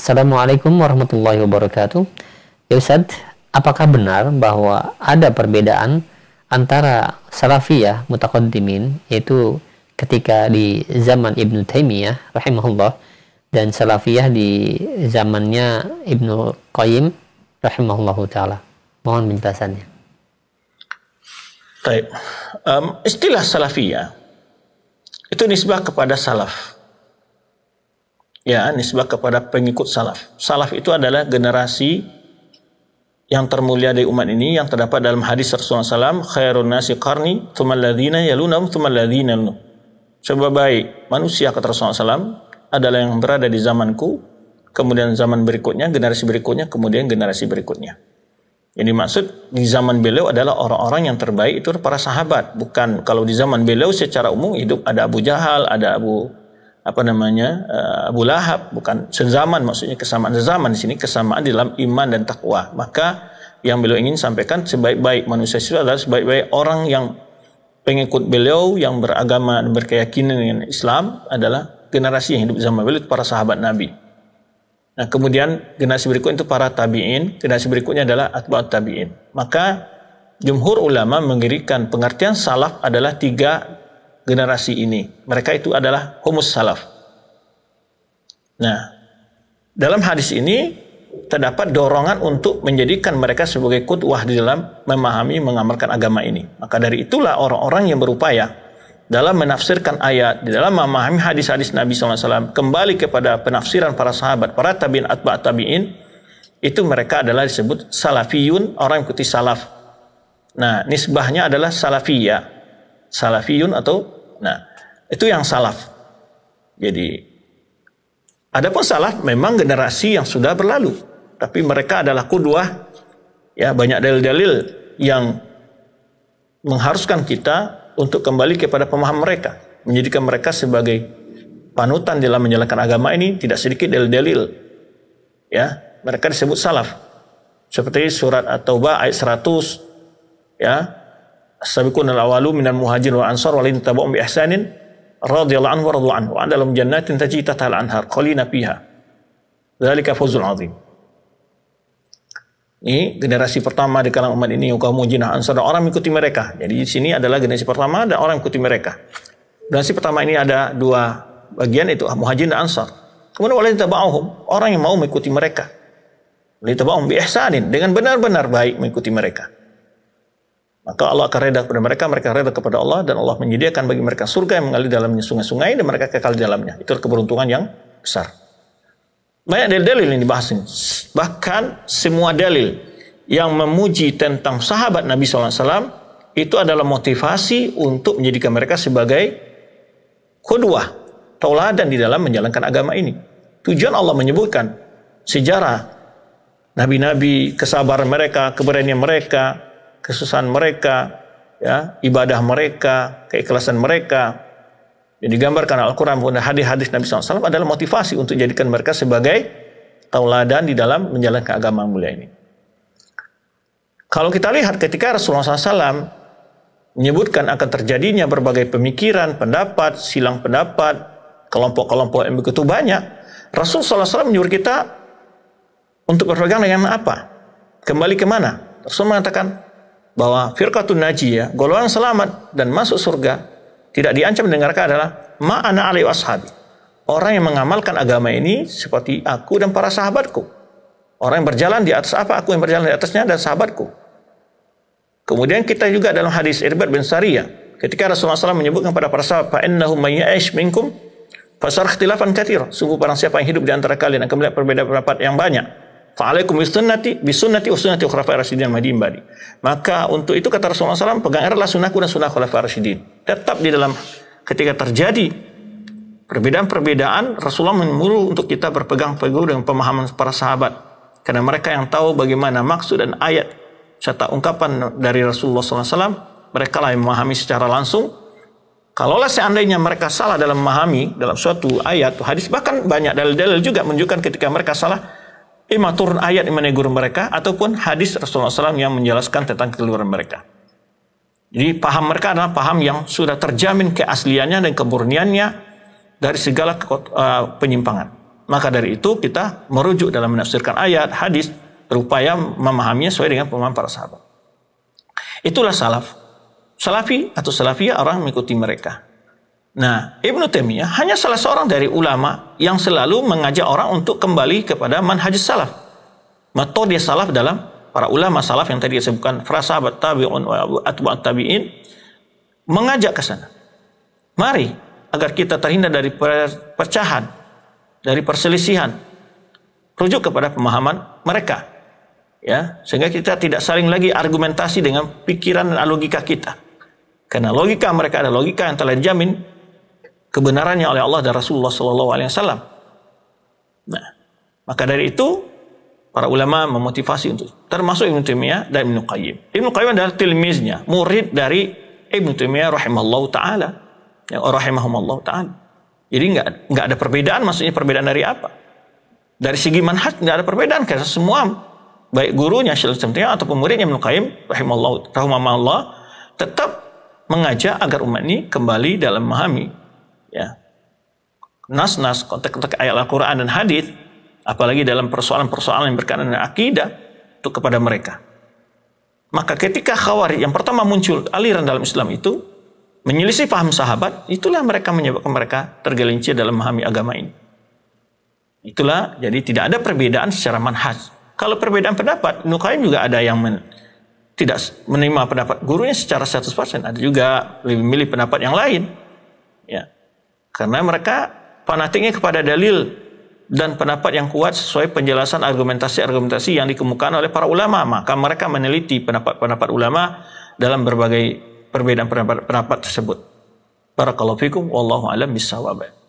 Assalamualaikum warahmatullahi wabarakatuh. Ya Ustaz, apakah benar bahwa ada perbedaan antara salafiyah mutaqaddimin yaitu ketika di zaman Ibnu Taimiyah rahimahullah dan salafiyah di zamannya Ibnu Qayyim rahimahullah taala. Mohon penjelasannya. Baik. Um, istilah salafiyah itu nisbah kepada salaf ya nisbah kepada pengikut salaf. Salaf itu adalah generasi yang termulia dari umat ini yang terdapat dalam hadis Rasulullah SAW khairun nasi qarni thumalladhina yalunam thumalladhina coba baik manusia kata Rasulullah SAW adalah yang berada di zamanku kemudian zaman berikutnya generasi berikutnya kemudian generasi berikutnya jadi maksud di zaman beliau adalah orang-orang yang terbaik itu para sahabat bukan kalau di zaman beliau secara umum hidup ada Abu Jahal ada Abu apa namanya eh, Abu Lahab bukan sezaman maksudnya kesamaan sezaman di sini kesamaan di dalam iman dan takwa maka yang beliau ingin sampaikan sebaik-baik manusia itu adalah sebaik-baik orang yang pengikut beliau yang beragama dan berkeyakinan dengan Islam adalah generasi yang hidup zaman beliau para sahabat Nabi nah kemudian generasi berikut itu para tabiin generasi berikutnya adalah atba'ut tabiin maka jumhur ulama mengirikan pengertian salaf adalah tiga generasi ini. Mereka itu adalah humus salaf. Nah, dalam hadis ini terdapat dorongan untuk menjadikan mereka sebagai kutwah di dalam memahami mengamalkan agama ini. Maka dari itulah orang-orang yang berupaya dalam menafsirkan ayat, di dalam memahami hadis-hadis Nabi SAW, kembali kepada penafsiran para sahabat, para tabi'in atba' tabi'in, itu mereka adalah disebut salafiyun, orang yang ikuti salaf. Nah, nisbahnya adalah salafiyah salafiyun atau nah itu yang salaf. Jadi adapun salaf memang generasi yang sudah berlalu, tapi mereka adalah kuduah ya banyak dalil-dalil yang mengharuskan kita untuk kembali kepada pemaham mereka, menjadikan mereka sebagai panutan dalam menjalankan agama ini tidak sedikit dalil-dalil. Ya, mereka disebut salaf. Seperti surat At-Taubah ayat 100 ya, al awalu minal muhajirin wal ansar ladzina tabi'um bi ihsanin radhiyallahu anhu wa anhu wa dalam jannatin tajri tahtaha anhar qalina fiha. Dzalika fawzul 'adzim Ini generasi pertama di kalangan umat ini yang kaum mujinah ansar dan orang mengikuti mereka. Jadi di sini adalah generasi pertama dan orang mengikuti mereka. Generasi pertama ini ada dua bagian itu muhajirin dan ansar. Kemudian oleh tabauhum orang yang mau mengikuti mereka. Oleh tabauhum bi ihsanin dengan benar-benar baik mengikuti mereka maka Allah akan reda kepada mereka, mereka reda kepada Allah, dan Allah menyediakan bagi mereka surga yang mengalir dalam sungai-sungai, dan mereka kekal di dalamnya. Itu keberuntungan yang besar. Banyak dalil-dalil yang dibahas ini. Bahkan semua dalil yang memuji tentang sahabat Nabi SAW, itu adalah motivasi untuk menjadikan mereka sebagai kedua tauladan di dalam menjalankan agama ini. Tujuan Allah menyebutkan sejarah nabi-nabi, kesabaran mereka, keberanian mereka, kesusahan mereka, ya, ibadah mereka, keikhlasan mereka. Jadi digambarkan Al-Quran pun hadis-hadis Nabi SAW adalah motivasi untuk jadikan mereka sebagai tauladan di dalam menjalankan agama mulia ini. Kalau kita lihat ketika Rasulullah SAW menyebutkan akan terjadinya berbagai pemikiran, pendapat, silang pendapat, kelompok-kelompok yang begitu banyak, Rasulullah SAW menyuruh kita untuk berpegang dengan apa? Kembali ke mana? Rasul mengatakan, bahwa firqatun najiyah, golongan selamat dan masuk surga tidak diancam mendengarkan adalah ma'ana alaihi washabi Orang yang mengamalkan agama ini seperti aku dan para sahabatku. Orang yang berjalan di atas apa? Aku yang berjalan di atasnya dan sahabatku. Kemudian kita juga dalam hadis Irbad bin Sariyah. Ketika Rasulullah SAW menyebutkan pada para sahabat, fa'innahu مَنْ minkum Fasar khtilafan katir. Sungguh barang siapa yang hidup di antara kalian akan melihat perbedaan pendapat yang banyak. Fa'alaikum bisunnati bisunnati usunnati khulafa'i rasyidin mahdiin badi. Maka untuk itu kata Rasulullah SAW, pegang eratlah sunnahku dan sunnah khulafa'i rasyidin. Tetap di dalam ketika terjadi perbedaan-perbedaan, Rasulullah menyuruh untuk kita berpegang teguh dengan pemahaman para sahabat. Karena mereka yang tahu bagaimana maksud dan ayat serta ungkapan dari Rasulullah SAW, mereka lah yang memahami secara langsung. Kalaulah seandainya mereka salah dalam memahami dalam suatu ayat, hadis, bahkan banyak dalil-dalil juga menunjukkan ketika mereka salah, Ima turun ayat yang menegur mereka, ataupun hadis Rasulullah SAW yang menjelaskan tentang keluaran mereka. Jadi paham mereka adalah paham yang sudah terjamin keasliannya dan kemurniannya dari segala eh, penyimpangan. Maka dari itu kita merujuk dalam menafsirkan ayat, hadis, berupaya memahaminya sesuai dengan pemahaman para sahabat. Itulah salaf. Salafi atau salafiyah orang mengikuti mereka. Nah, Ibnu Taimiyah hanya salah seorang dari ulama yang selalu mengajak orang untuk kembali kepada manhaj salaf. Metode salaf dalam para ulama salaf yang tadi disebutkan frasa frasa tabi'un wa atba' tabi'in mengajak ke sana. Mari agar kita terhindar dari perpecahan, dari perselisihan. Rujuk kepada pemahaman mereka. Ya, sehingga kita tidak saling lagi argumentasi dengan pikiran dan logika kita. Karena logika mereka adalah logika yang telah dijamin kebenarannya oleh Allah dan Rasulullah Sallallahu Alaihi Wasallam. Nah, maka dari itu para ulama memotivasi untuk termasuk Ibn Taimiyah dan Ibnu Qayyim. Ibnu Qayyim adalah tilmiznya, murid dari Ibnu Taimiyah rahimahullah taala. Ya rahimahumallahu taala. Jadi nggak nggak ada perbedaan, maksudnya perbedaan dari apa? Dari segi manhaj nggak ada perbedaan karena semua baik gurunya Syaikhul Taimiyah ataupun muridnya Ibnu Qayyim rahimahullah rahimahallah tetap mengajak agar umat ini kembali dalam memahami ya nas-nas konteks-konteks ayat Al-Quran dan hadis apalagi dalam persoalan-persoalan yang berkaitan dengan akidah itu kepada mereka. Maka ketika khawari yang pertama muncul aliran dalam Islam itu menyelisih paham sahabat, itulah mereka menyebabkan mereka tergelincir dalam memahami agama ini. Itulah jadi tidak ada perbedaan secara manhaj. Kalau perbedaan pendapat, Nukaim juga ada yang men, tidak menerima pendapat gurunya secara 100%, ada juga lebih memilih pendapat yang lain. Ya. Karena mereka fanatiknya kepada dalil dan pendapat yang kuat sesuai penjelasan argumentasi-argumentasi yang dikemukakan oleh para ulama. Maka mereka meneliti pendapat-pendapat ulama dalam berbagai perbedaan pendapat, tersebut. Barakallahu fikum wallahu alam bisawab.